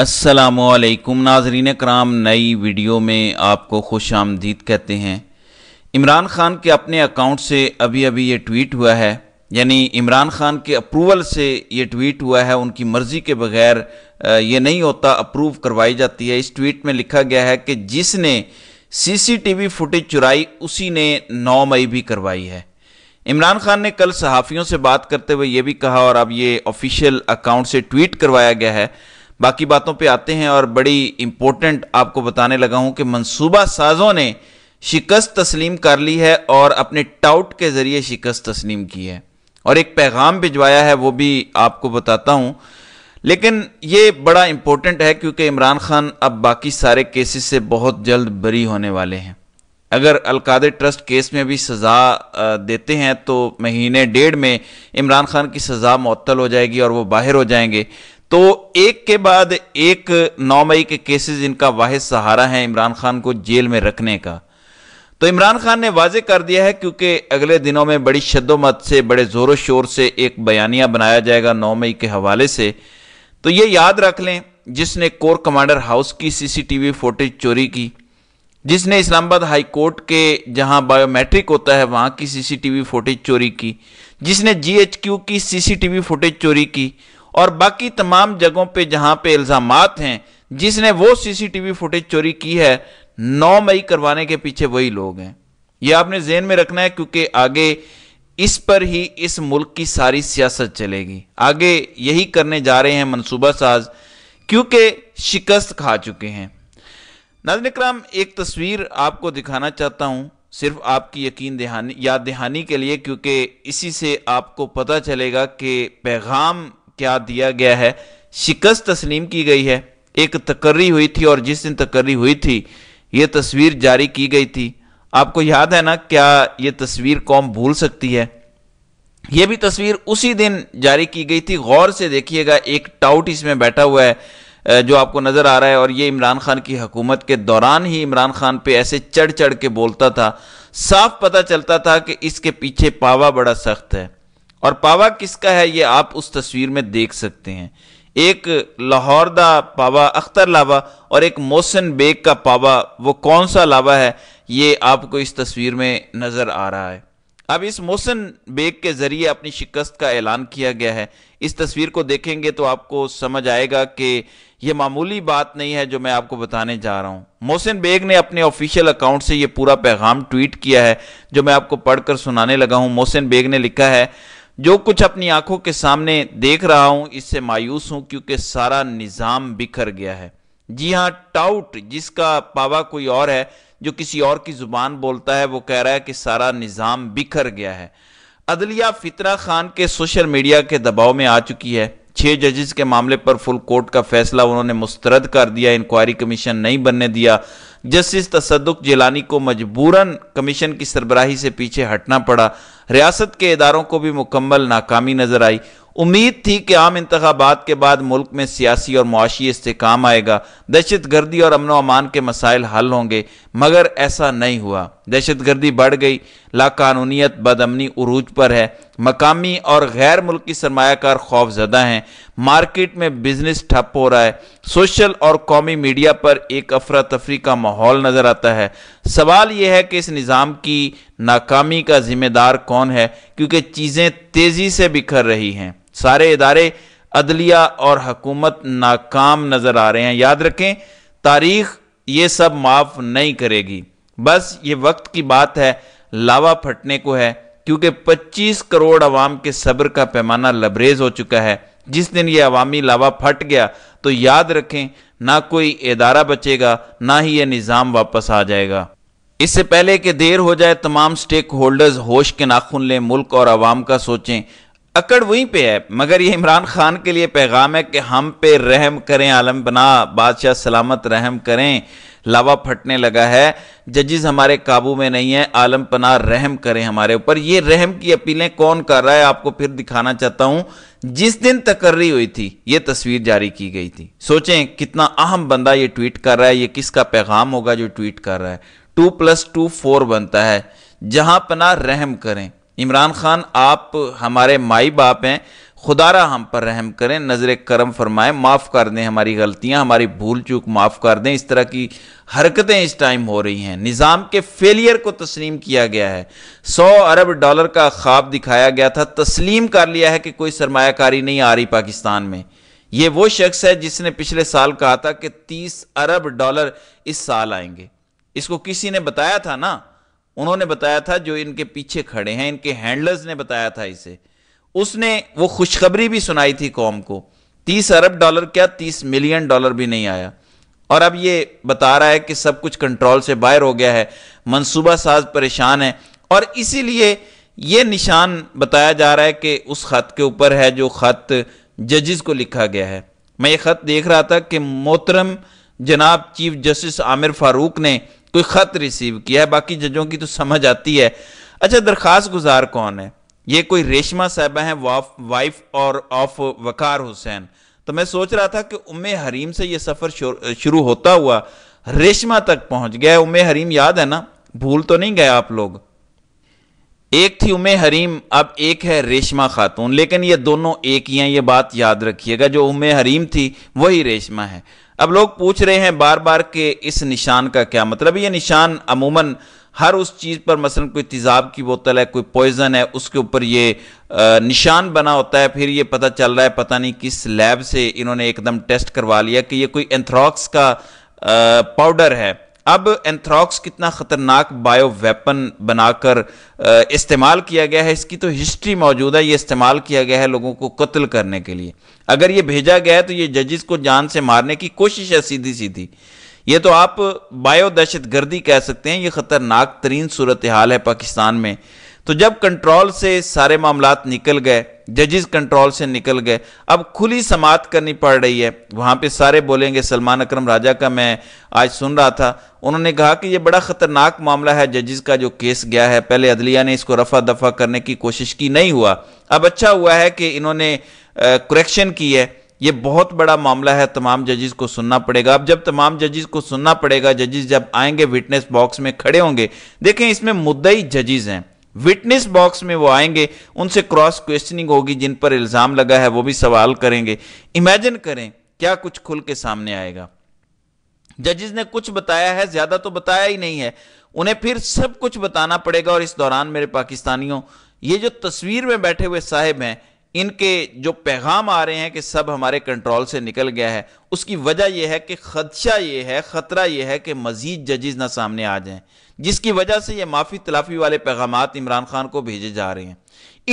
असलकुम नाजरीन कराम नई वीडियो में आपको खुश आमदीद कहते हैं इमरान ख़ान के अपने अकाउंट से अभी अभी ये ट्वीट हुआ है यानी इमरान ख़ान के अप्रूवल से ये ट्वीट हुआ है उनकी मर्ज़ी के बगैर ये नहीं होता अप्रूव करवाई जाती है इस ट्वीट में लिखा गया है कि जिसने सीसीटीवी फुटेज चुराई उसी ने 9 मई भी करवाई है इमरान खान ने कल सहाफ़ियों से बात करते हुए ये भी कहा और अब ये ऑफिशियल अकाउंट से ट्वीट करवाया गया है बाकी बातों पे आते हैं और बड़ी इम्पोर्टेंट आपको बताने लगा हूं कि मनसूबा साजों ने शिकस्त तस्लीम कर ली है और अपने टाउट के ज़रिए शिकस्त तस्लीम की है और एक पैगाम भिजवाया है वो भी आपको बताता हूं लेकिन ये बड़ा इम्पोर्टेंट है क्योंकि इमरान खान अब बाकी सारे केसेस से बहुत जल्द बरी होने वाले हैं अगर अलकादे ट्रस्ट केस में भी सज़ा देते हैं तो महीने डेढ़ में इमरान खान की सज़ा मअतल हो जाएगी और वो बाहर हो जाएंगे तो एक के बाद एक नौ मई के केसेस इनका वाहिद सहारा है इमरान खान को जेल में रखने का तो इमरान खान ने वाजे कर दिया है क्योंकि अगले दिनों में बड़ी शद्दोमत से बड़े ज़ोरों शोर से एक बयानिया बनाया जाएगा नौ मई के हवाले से तो ये याद रख लें जिसने कोर कमांडर हाउस की सीसीटीवी फुटेज चोरी की जिसने इस्लामाबाद हाई कोर्ट के जहां बायोमेट्रिक होता है वहां की सीसीटीवी फुटेज चोरी की जिसने जीएचक्यू की सीसीटीवी फुटेज चोरी की और बाकी तमाम जगहों पे जहां पे इल्जाम हैं जिसने वो सीसीटीवी फुटेज चोरी की है नौ मई करवाने के पीछे वही लोग हैं ये आपने जेन में रखना है क्योंकि आगे इस पर ही इस मुल्क की सारी सियासत चलेगी आगे यही करने जा रहे हैं मनसूबा साज क्योंकि शिकस्त खा चुके हैं नाजन कराम एक तस्वीर आपको दिखाना चाहता हूं सिर्फ आपकी यकीन दहानी याद दहानी के लिए क्योंकि इसी से आपको पता चलेगा कि पैगाम क्या दिया गया है शिकस्त तस्लीम की गई है एक तकर्री हुई थी और जिस दिन तकर्री हुई थी ये तस्वीर जारी की गई थी आपको याद है ना क्या ये तस्वीर कौम भूल सकती है ये भी तस्वीर उसी दिन जारी की गई थी गौर से देखिएगा एक टाउट इसमें बैठा हुआ है जो आपको नज़र आ रहा है और ये इमरान खान की हुकूमत के दौरान ही इमरान खान पे ऐसे चढ़ चढ़ के बोलता था साफ पता चलता था कि इसके पीछे पावा बड़ा सख्त है और पावा किसका है ये आप उस तस्वीर में देख सकते हैं एक लाहौर दा पावा अख्तर लावा और एक मोसन बेग का पावा वो कौन सा लावा है ये आपको इस तस्वीर में नज़र आ रहा है अब इस मोसन बेग के ज़रिए अपनी शिकस्त का ऐलान किया गया है इस तस्वीर को देखेंगे तो आपको समझ आएगा कि यह मामूली बात नहीं है जो मैं आपको बताने जा रहा हूँ मोहसिन बेग ने अपने ऑफिशियल अकाउंट से यह पूरा पैगाम ट्वीट किया है जो मैं आपको पढ़कर सुनाने लगा हूँ मोहसिन बेग ने लिखा है जो कुछ अपनी आंखों के सामने देख रहा हूं इससे मायूस हूं क्योंकि सारा निज़ाम बिखर गया है जी हाँ टाउट जिसका पावा कोई और है जो किसी और की ज़ुबान बोलता है वो कह रहा है कि सारा निज़ाम बिखर गया है अदलिया फितरा खान के सोशल मीडिया के दबाव में आ चुकी है छह जजेस के मामले पर फुल कोर्ट का फैसला उन्होंने मुस्तरद कर दिया इंक्वायरी कमीशन नहीं बनने दिया जस्टिस तसदुक जिलानी को मजबूरन कमीशन की सरबराही से पीछे हटना पड़ा रियासत के इदारों को भी मुकम्मल नाकामी नजर आई उम्मीद थी कि आम इंतबात के बाद मुल्क में सियासी और मुआशी इस्तेकाम काम आएगा दहशत गर्दी और अमन अमान के मसाइल हल होंगे मगर ऐसा नहीं हुआ दहशतगर्दी बढ़ गई लाकानूनीत बदमनी उरूज पर है मकामी और गैर मुल्की सरमाकार खौफ ज़दा हैं मार्केट में बिजनेस ठप हो रहा है सोशल और कौमी मीडिया पर एक अफरा तफरी का माहौल नज़र आता है सवाल यह है कि इस निज़ाम की नाकामी का जिम्मेदार कौन है क्योंकि चीज़ें तेज़ी से बिखर रही हैं सारे इदारे अदलिया और हकूमत नाकाम नज़र आ रहे हैं याद रखें तारीख ये सब माफ़ नहीं करेगी बस ये वक्त की बात है लावा फटने को है क्योंकि 25 करोड़ अवाम के सब्र का पैमाना लबरेज हो चुका है जिस दिन ये अवामी लावा फट गया तो याद रखें ना कोई इदारा बचेगा ना ही ये निज़ाम वापस आ जाएगा इससे पहले कि देर हो जाए तमाम स्टेक होल्डर्स होश के नाखून लें मुल्क और आवाम का सोचें अकड़ वहीं पे है मगर ये इमरान खान के लिए पैगाम है कि हम पे रहम करें आलम बना बादशाह सलामत रहम करें लावा फटने लगा है जजिस हमारे काबू में नहीं है आलम पना रहम करें हमारे ऊपर ये रहम की अपीलें कौन कर रहा है आपको फिर दिखाना चाहता हूं जिस दिन तकर्री हुई थी ये तस्वीर जारी की गई थी सोचें कितना अहम बंदा ये ट्वीट कर रहा है ये किसका पैगाम होगा जो ट्वीट कर रहा है टू प्लस टू फोर बनता है जहां पना रहम करें इमरान खान आप हमारे माई बाप हैं खुदारा हम पर रहम करें नज़र करम फरमाएं माफ़ कर दें हमारी गलतियां हमारी भूल चूक माफ़ कर दें इस तरह की हरकतें इस टाइम हो रही हैं निज़ाम के फेलियर को तस्लीम किया गया है सौ अरब डॉलर का ख्वाब दिखाया गया था तस्लीम कर लिया है कि कोई सरमाकारी नहीं आ रही पाकिस्तान में ये वो शख्स है जिसने पिछले साल कहा था कि तीस अरब डॉलर इस साल आएंगे इसको किसी ने बताया था ना उन्होंने बताया था जो इनके पीछे खड़े हैं इनके हैंडलर्स ने बताया था इसे उसने वो खुशखबरी भी सुनाई थी कौम को तीस अरब डॉलर क्या तीस मिलियन डॉलर भी नहीं आया और अब ये बता रहा है कि सब कुछ कंट्रोल से बाहर हो गया है मनसूबा साज परेशान है और इसीलिए ये निशान बताया जा रहा है कि उस ख़त के ऊपर है जो ख़त जजिस को लिखा गया है मैं ये ख़त देख रहा था कि मोहतरम जनाब चीफ जस्टिस आमिर फारूक ने कोई ख़त रिसीव किया है बाकी जजों की तो समझ आती है अच्छा दरखास्त गुजार कौन है ये कोई रेशमा साहबा है वाइफ और ऑफ वकार हुसैन तो मैं सोच रहा था कि उम्मे हरीम से यह सफ़र शुरू होता हुआ रेशमा तक पहुंच गया उम्मे हरीम याद है ना भूल तो नहीं गए आप लोग एक थी उमे हरीम अब एक है रेशमा खातून लेकिन ये दोनों एक ही हैं ये बात याद रखिएगा जो उमे हरीम थी वही रेशमा है अब लोग पूछ रहे हैं बार बार के इस निशान का क्या मतलब ये निशान अमूमन हर उस चीज़ पर मसलन कोई तेज़ाब की बोतल है कोई पॉइज़न है उसके ऊपर ये निशान बना होता है फिर ये पता चल रहा है पता नहीं किस लैब से इन्होंने एकदम टेस्ट करवा लिया कि ये कोई एंथ्रॉक्स का पाउडर है अब एंथ्रॉक्स कितना ख़तरनाक बायो वेपन बनाकर इस्तेमाल किया गया है इसकी तो हिस्ट्री मौजूद है ये इस्तेमाल किया गया है लोगों को कत्ल करने के लिए अगर ये भेजा गया है तो ये जजिस को जान से मारने की कोशिश है सीधी सीधी ये तो आप बायो दहशत गर्दी कह सकते हैं ये ख़तरनाक तरीन सूरत हाल है पाकिस्तान में तो जब कंट्रोल से सारे मामला निकल गए जजेस कंट्रोल से निकल गए अब खुली समात करनी पड़ रही है वहाँ पे सारे बोलेंगे सलमान अकरम राजा का मैं आज सुन रहा था उन्होंने कहा कि ये बड़ा ख़तरनाक मामला है जजेस का जो केस गया है पहले अदलिया ने इसको रफा दफा करने की कोशिश की नहीं हुआ अब अच्छा हुआ है कि इन्होंने करेक्शन की है ये बहुत बड़ा मामला है तमाम जजेस को सुनना पड़ेगा अब जब तमाम जजेस को सुनना पड़ेगा जजेस जब आएंगे विटनेस बॉक्स में खड़े होंगे देखें इसमें मुद्दई जजेस हैं विटनेस बॉक्स में वो आएंगे उनसे क्रॉस क्वेश्चनिंग होगी जिन पर इल्ज़ाम लगा है वो भी सवाल करेंगे इमेजिन करें क्या कुछ खुल के सामने आएगा जजेस ने कुछ बताया है ज्यादा तो बताया ही नहीं है उन्हें फिर सब कुछ बताना पड़ेगा और इस दौरान मेरे पाकिस्तानियों ये जो तस्वीर में बैठे हुए साहेब हैं इनके जो पैगाम आ रहे हैं कि सब हमारे कंट्रोल से निकल गया है उसकी वजह यह है कि खदशा ये है ख़तरा यह है कि मज़ीद जजेज ना सामने आ जाएं जिसकी वजह से ये माफ़ी तलाफ़ी वाले पैगाम इमरान खान को भेजे जा रहे हैं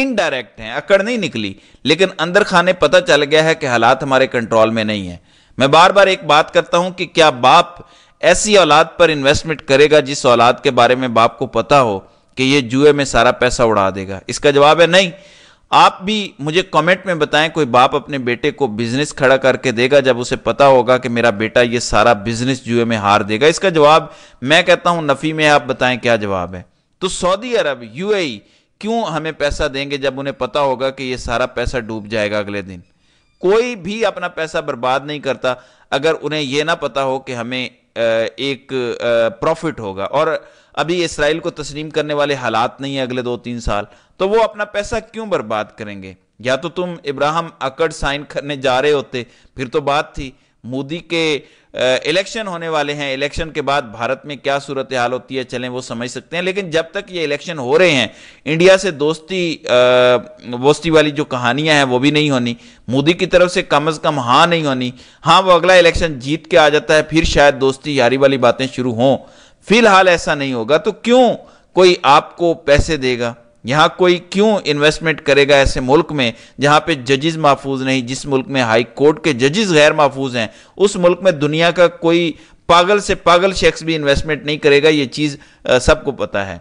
इनडायरेक्ट हैं अकड़ नहीं निकली लेकिन अंदर खाने पता चल गया है कि हालात हमारे कंट्रोल में नहीं है मैं बार बार एक बात करता हूं कि क्या बाप ऐसी औलाद पर इन्वेस्टमेंट करेगा जिस औलाद के बारे में बाप को पता हो कि यह जुए में सारा पैसा उड़ा देगा इसका जवाब है नहीं आप भी मुझे कमेंट में बताएं कोई बाप अपने बेटे को बिजनेस खड़ा करके देगा जब उसे पता होगा कि मेरा बेटा ये सारा बिजनेस जुए में हार देगा इसका जवाब मैं कहता हूं नफी में आप बताएं क्या जवाब है तो सऊदी अरब यूएई क्यों हमें पैसा देंगे जब उन्हें पता होगा कि ये सारा पैसा डूब जाएगा अगले दिन कोई भी अपना पैसा बर्बाद नहीं करता अगर उन्हें यह ना पता हो कि हमें एक प्रॉफिट होगा और अभी इसराइल को तस्लीम करने वाले हालात नहीं है अगले दो तीन साल तो वो अपना पैसा क्यों बर्बाद करेंगे या तो तुम इब्राहिम अकड़ साइन करने जा रहे होते फिर तो बात थी मोदी के इलेक्शन होने वाले हैं इलेक्शन के बाद भारत में क्या सूरत हाल होती है चलें वो समझ सकते हैं लेकिन जब तक ये इलेक्शन हो रहे हैं इंडिया से दोस्ती दोस्ती वाली जो कहानियां हैं वो भी नहीं होनी मोदी की तरफ से कम अज कम हाँ नहीं होनी हाँ वो अगला इलेक्शन जीत के आ जाता है फिर शायद दोस्ती यारी वाली बातें शुरू हों फिलहाल ऐसा नहीं होगा तो क्यों कोई आपको पैसे देगा यहाँ कोई क्यों इन्वेस्टमेंट करेगा ऐसे मुल्क में जहाँ पे जजेस महफूज नहीं जिस मुल्क में हाई कोर्ट के जजेस गैर महफूज हैं उस मुल्क में दुनिया का कोई पागल से पागल शख्स भी इन्वेस्टमेंट नहीं करेगा ये चीज़ सबको पता है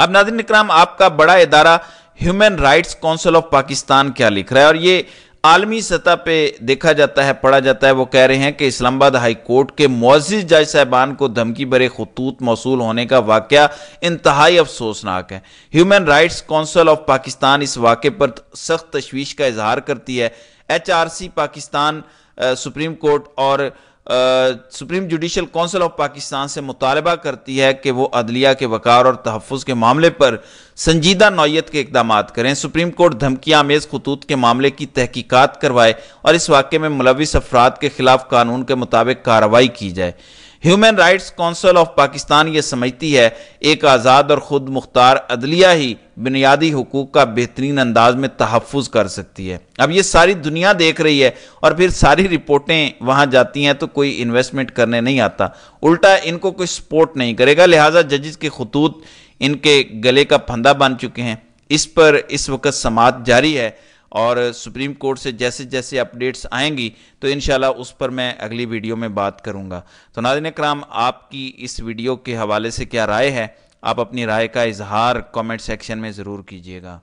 अब नादिन इक्राम आपका बड़ा इदारा human rights council of Pakistan क्या लिख रहा है और ये आलमी सतह पे देखा जाता है पढ़ा जाता है वो कह रहे हैं कि इस्लामाबाद हाई कोर्ट के मोजिज जज साहबान को धमकी भरे खतूत मौसू होने का वाक्य इंतहाई अफसोसनाक है human rights council of Pakistan इस वाक़े पर सख्त तशवीश का इजहार करती है H R C Pakistan supreme court और supreme judicial council of Pakistan से मुतालबा करती है कि वो अदलिया के वक़ार और तहफ़ के मामले पर संजीदा नौीयत के इकदाम करें सुप्रीम कोर्ट धमकी आमेज़ खतूत के मामले की तहकीकत करवाए और इस वाक़े में मुलविस अफराद के ख़िलाफ़ कानून के मुताबिक कार्रवाई की जाए human rights council of Pakistan ये समझती है एक आज़ाद और ख़ुद मुख्तार अदलिया ही बुनियादी हकूक़ का बेहतरीन अंदाज में तहफ़ कर सकती है अब ये सारी दुनिया देख रही है और फिर सारी रिपोर्टें वहाँ जाती हैं तो कोई इन्वेस्टमेंट करने नहीं आता उल्टा इनको कोई सपोर्ट नहीं करेगा लिहाजा जजिस के खतूत इनके गले का फंदा बन चुके हैं इस पर इस वक्त समात जारी है और सुप्रीम कोर्ट से जैसे जैसे अपडेट्स आएंगी तो इन उस पर मैं अगली वीडियो में बात करूँगा तो नादिन कराम आपकी इस वीडियो के हवाले से क्या राय है आप अपनी राय का इजहार कमेंट सेक्शन में ज़रूर कीजिएगा